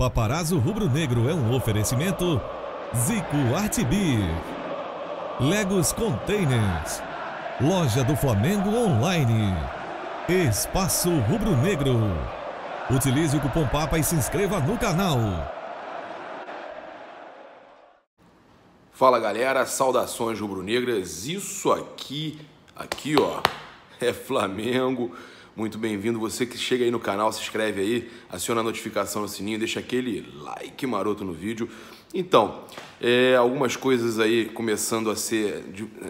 Paparazzo Rubro Negro é um oferecimento Zico Artibir, Legos Containers, Loja do Flamengo Online, Espaço Rubro Negro. Utilize o cupom PAPA e se inscreva no canal. Fala galera, saudações rubro-negras. Isso aqui, aqui ó, é Flamengo. Muito bem-vindo. Você que chega aí no canal, se inscreve aí, aciona a notificação no sininho, deixa aquele like maroto no vídeo. Então, é, algumas coisas aí começando a ser,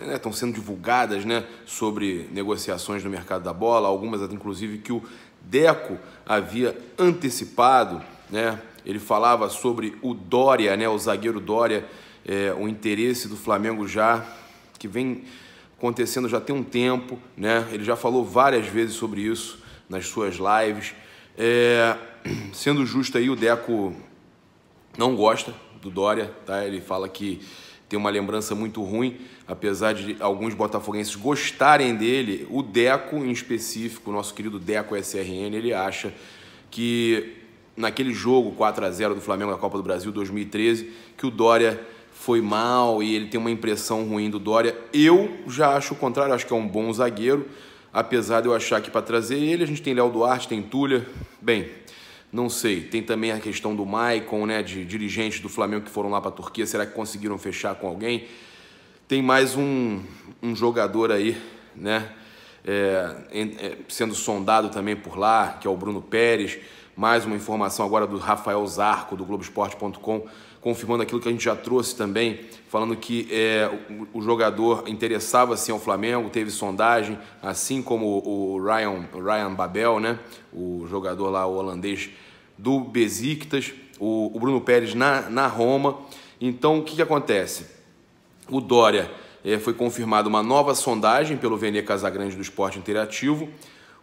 né, estão sendo divulgadas, né, sobre negociações no mercado da bola, algumas inclusive que o Deco havia antecipado, né? Ele falava sobre o Dória, né, o zagueiro Dória, é, o interesse do Flamengo já que vem acontecendo já tem um tempo, né? Ele já falou várias vezes sobre isso nas suas lives. É... sendo justo aí, o Deco não gosta do Dória, tá? Ele fala que tem uma lembrança muito ruim, apesar de alguns botafoguenses gostarem dele, o Deco em específico, o nosso querido Deco SRN, ele acha que naquele jogo 4 a 0 do Flamengo na Copa do Brasil 2013, que o Dória foi mal e ele tem uma impressão ruim do Dória. Eu já acho o contrário, acho que é um bom zagueiro, apesar de eu achar que para trazer ele a gente tem Léo Duarte, tem Túlia. Bem, não sei. Tem também a questão do Maicon, né, de dirigentes do Flamengo que foram lá para a Turquia. Será que conseguiram fechar com alguém? Tem mais um, um jogador aí, né, é, é sendo sondado também por lá, que é o Bruno Pérez. Mais uma informação agora do Rafael Zarco, do Globoesporte.com, confirmando aquilo que a gente já trouxe também, falando que é, o jogador interessava-se ao Flamengo, teve sondagem, assim como o Ryan, Ryan Babel, né? o jogador lá o holandês do Besiktas, o, o Bruno Pérez na, na Roma. Então, o que, que acontece? O Dória é, foi confirmado uma nova sondagem pelo Vene Casagrande do Esporte Interativo,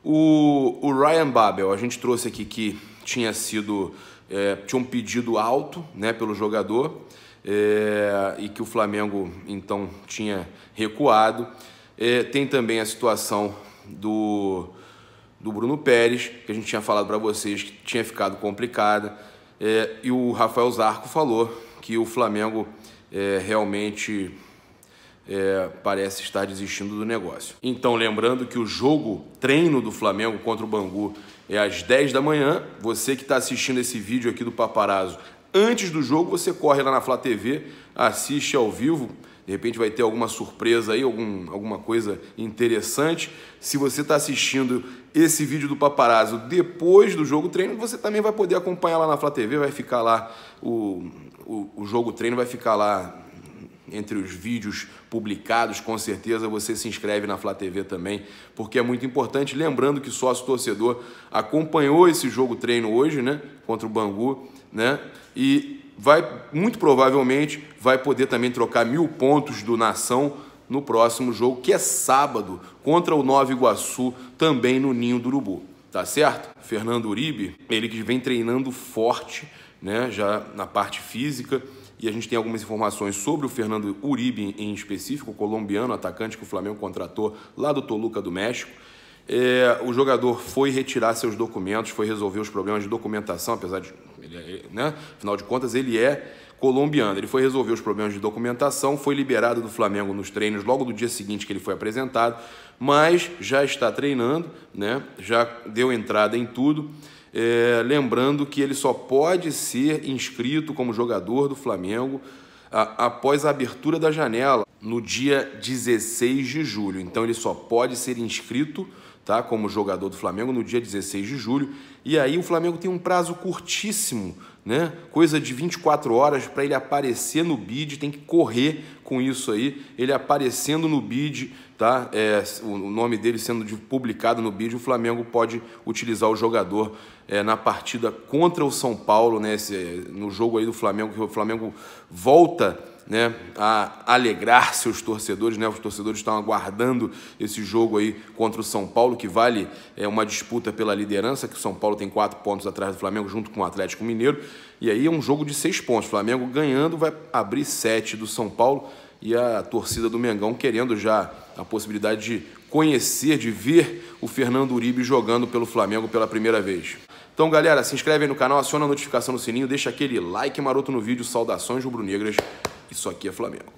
o, o Ryan Babel, a gente trouxe aqui que tinha sido é, tinha um pedido alto né, pelo jogador é, e que o Flamengo então tinha recuado. É, tem também a situação do, do Bruno Pérez, que a gente tinha falado para vocês que tinha ficado complicada, é, e o Rafael Zarco falou que o Flamengo é, realmente é, parece estar desistindo do negócio. Então, lembrando que o jogo treino do Flamengo contra o Bangu é às 10 da manhã. Você que está assistindo esse vídeo aqui do Paparazzo antes do jogo, você corre lá na Flá TV, assiste ao vivo. De repente vai ter alguma surpresa aí, algum, alguma coisa interessante. Se você está assistindo esse vídeo do Paparazzo depois do jogo treino, você também vai poder acompanhar lá na Flá TV, vai ficar lá o, o, o jogo treino, vai ficar lá entre os vídeos publicados, com certeza você se inscreve na Flá TV também, porque é muito importante. Lembrando que sócio torcedor acompanhou esse jogo treino hoje, né, contra o Bangu, né, e vai muito provavelmente vai poder também trocar mil pontos do Nação no próximo jogo, que é sábado, contra o Nova Iguaçu, também no Ninho do Urubu, tá certo? Fernando Uribe, ele que vem treinando forte, né, já na parte física e a gente tem algumas informações sobre o Fernando Uribe em específico, o colombiano atacante que o Flamengo contratou lá do Toluca do México. É, o jogador foi retirar seus documentos, foi resolver os problemas de documentação, apesar de, ele, é, né, afinal de contas, ele é colombiano. Ele foi resolver os problemas de documentação, foi liberado do Flamengo nos treinos logo do dia seguinte que ele foi apresentado, mas já está treinando, né, já deu entrada em tudo. É, lembrando que ele só pode ser inscrito como jogador do Flamengo a, após a abertura da janela no dia 16 de julho. Então ele só pode ser inscrito tá, como jogador do Flamengo no dia 16 de julho. E aí o Flamengo tem um prazo curtíssimo né? Coisa de 24 horas para ele aparecer no bid, tem que correr com isso aí. Ele aparecendo no bid, tá? É, o nome dele sendo publicado no bid, o Flamengo pode utilizar o jogador é, na partida contra o São Paulo, né? Esse, no jogo aí do Flamengo, que o Flamengo volta né, a alegrar seus torcedores, né? Os torcedores estão aguardando esse jogo aí contra o São Paulo, que vale é, uma disputa pela liderança, que o São Paulo tem quatro pontos atrás do Flamengo, junto com o Atlético Mineiro. E aí é um jogo de seis pontos. O Flamengo ganhando vai abrir sete do São Paulo e a torcida do Mengão querendo já a possibilidade de conhecer, de ver o Fernando Uribe jogando pelo Flamengo pela primeira vez. Então, galera, se inscreve aí no canal, aciona a notificação no sininho, deixa aquele like maroto no vídeo. Saudações rubro-negras. Isso aqui é Flamengo.